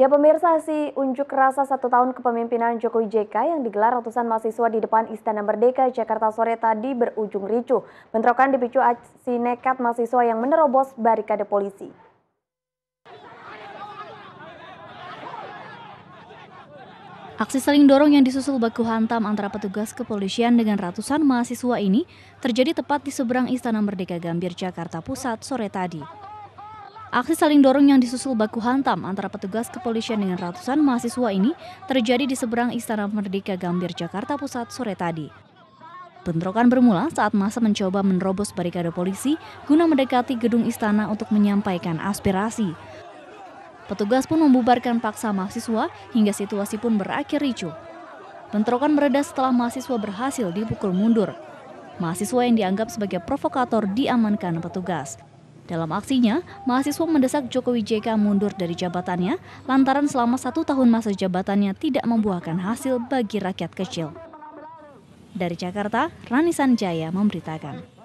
Ya pemirsa, si unjuk rasa satu tahun kepemimpinan Jokowi JK yang digelar ratusan mahasiswa di depan Istana Merdeka Jakarta sore tadi berujung ricu Bentrokan dipicu aksi nekat mahasiswa yang menerobos barikade polisi. Aksi saling dorong yang disusul baku hantam antara petugas kepolisian dengan ratusan mahasiswa ini terjadi tepat di seberang Istana Merdeka Gambir Jakarta Pusat sore tadi. Aksi saling dorong yang disusul baku hantam antara petugas kepolisian dengan ratusan mahasiswa ini terjadi di seberang Istana Merdeka Gambir, Jakarta Pusat sore tadi. Bentrokan bermula saat masa mencoba menerobos barikade polisi guna mendekati gedung istana untuk menyampaikan aspirasi. Petugas pun membubarkan paksa mahasiswa hingga situasi pun berakhir ricu. Bentrokan mereda setelah mahasiswa berhasil dipukul mundur. Mahasiswa yang dianggap sebagai provokator diamankan petugas. Dalam aksinya, mahasiswa mendesak Jokowi JK mundur dari jabatannya lantaran selama satu tahun masa jabatannya tidak membuahkan hasil bagi rakyat kecil. Dari Jakarta, Rani Sanjaya memberitakan.